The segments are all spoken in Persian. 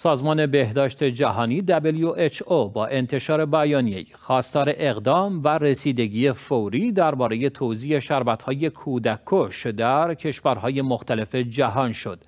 سازمان بهداشت جهانی WHO با انتشار بیانیه خواستار اقدام و رسیدگی فوری درباره توزیع شربت‌های کودککش در کشورهای مختلف جهان شد.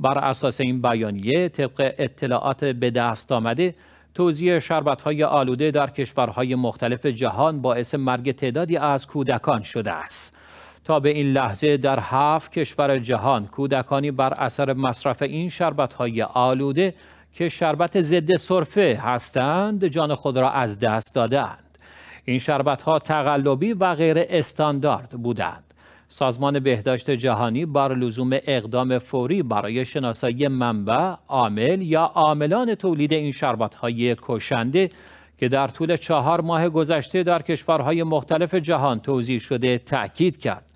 بر اساس این بیانیه طبق اطلاعات به دست آمده توزیع شربت‌های آلوده در کشورهای مختلف جهان باعث مرگ تعدادی از کودکان شده است. تا به این لحظه در هفت کشور جهان کودکانی بر اثر مصرف این های آلوده که شربت ضد سرفه هستند جان خود را از دست دادند این ها تقلبی و غیر استاندارد بودند سازمان بهداشت جهانی بر لزوم اقدام فوری برای شناسایی منبع، عامل یا عاملان تولید این های کشنده که در طول چهار ماه گذشته در کشورهای مختلف جهان توضیح شده تأکید کرد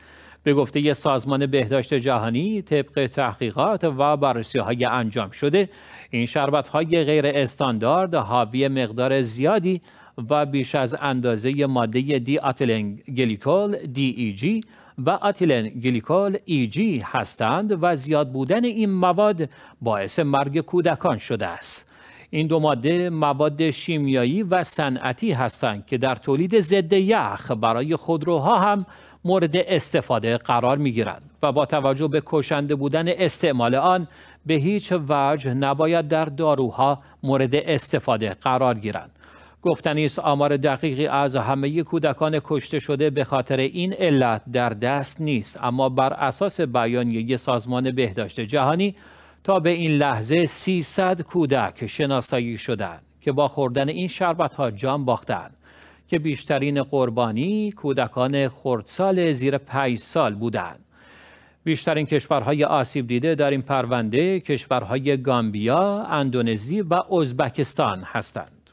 به گفته یه سازمان بهداشت جهانی طبق تحقیقات و بررسی های انجام شده این شربت های غیر استاندارد حاوی مقدار زیادی و بیش از اندازه ماده دی آتیلن گلیکول دی ای جی و آتیلن گلیکول ای e جی هستند و زیاد بودن این مواد باعث مرگ کودکان شده است. این دو ماده مواد شیمیایی و صنعتی هستند که در تولید ضد یخ برای خودروها هم مورد استفاده قرار می گیرند و با توجه به کشنده بودن استعمال آن به هیچ وجه نباید در داروها مورد استفاده قرار گیرند. گفتنی آمار دقیقی از همه کودکان کشته شده به خاطر این علت در دست نیست اما بر اساس بیانیه سازمان بهداشت جهانی تا به این لحظه 300 کودک شناسایی شدند که با خوردن این شربت ها جان باختند که بیشترین قربانی کودکان خردسال زیر 5 سال بودند. بیشترین کشورهای آسیب دیده در این پرونده کشورهای گامبیا، اندونزی و ازبکستان هستند.